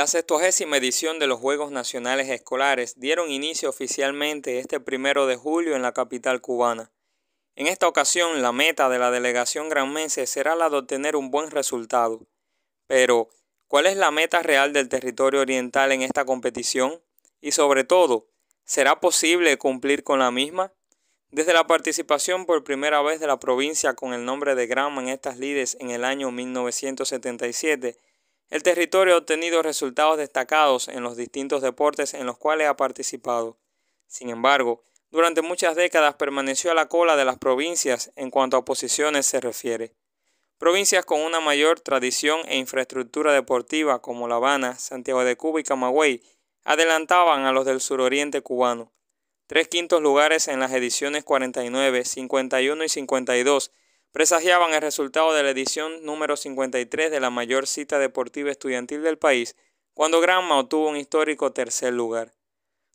La sextuagésima edición de los Juegos Nacionales Escolares dieron inicio oficialmente este primero de julio en la capital cubana. En esta ocasión, la meta de la delegación granmense será la de obtener un buen resultado. Pero, ¿cuál es la meta real del territorio oriental en esta competición? Y sobre todo, ¿será posible cumplir con la misma? Desde la participación por primera vez de la provincia con el nombre de Granma en estas lides en el año 1977, el territorio ha obtenido resultados destacados en los distintos deportes en los cuales ha participado. Sin embargo, durante muchas décadas permaneció a la cola de las provincias en cuanto a posiciones se refiere. Provincias con una mayor tradición e infraestructura deportiva como La Habana, Santiago de Cuba y Camagüey adelantaban a los del suroriente cubano. Tres quintos lugares en las ediciones 49, 51 y 52 presagiaban el resultado de la edición número 53 de la mayor cita deportiva estudiantil del país, cuando Granma obtuvo un histórico tercer lugar.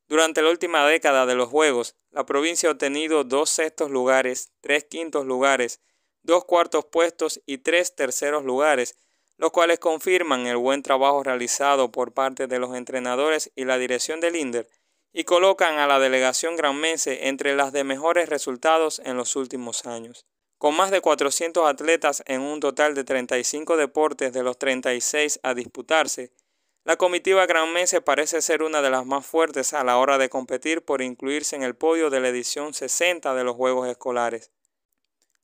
Durante la última década de los Juegos, la provincia ha obtenido dos sextos lugares, tres quintos lugares, dos cuartos puestos y tres terceros lugares, los cuales confirman el buen trabajo realizado por parte de los entrenadores y la dirección del INDER y colocan a la delegación granmense entre las de mejores resultados en los últimos años. Con más de 400 atletas en un total de 35 deportes de los 36 a disputarse, la comitiva granmense parece ser una de las más fuertes a la hora de competir por incluirse en el podio de la edición 60 de los Juegos Escolares.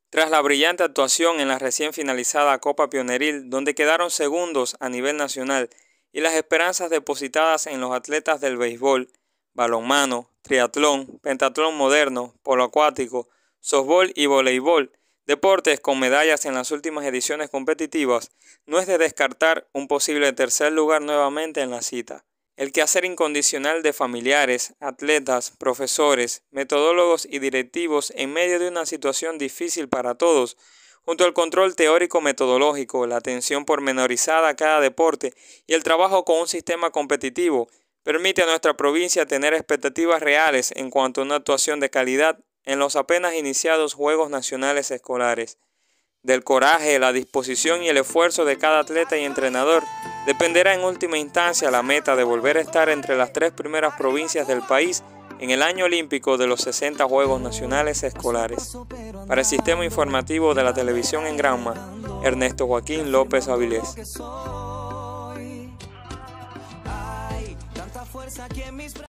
Tras la brillante actuación en la recién finalizada Copa Pioneril, donde quedaron segundos a nivel nacional, y las esperanzas depositadas en los atletas del béisbol, balonmano, triatlón, pentatlón moderno, polo acuático, softball y voleibol, deportes con medallas en las últimas ediciones competitivas, no es de descartar un posible tercer lugar nuevamente en la cita. El quehacer incondicional de familiares, atletas, profesores, metodólogos y directivos en medio de una situación difícil para todos, junto al control teórico-metodológico, la atención pormenorizada a cada deporte y el trabajo con un sistema competitivo, permite a nuestra provincia tener expectativas reales en cuanto a una actuación de calidad en los apenas iniciados Juegos Nacionales Escolares. Del coraje, la disposición y el esfuerzo de cada atleta y entrenador dependerá en última instancia la meta de volver a estar entre las tres primeras provincias del país en el año olímpico de los 60 Juegos Nacionales Escolares. Para el Sistema Informativo de la Televisión en Granma, Ernesto Joaquín López Avilés.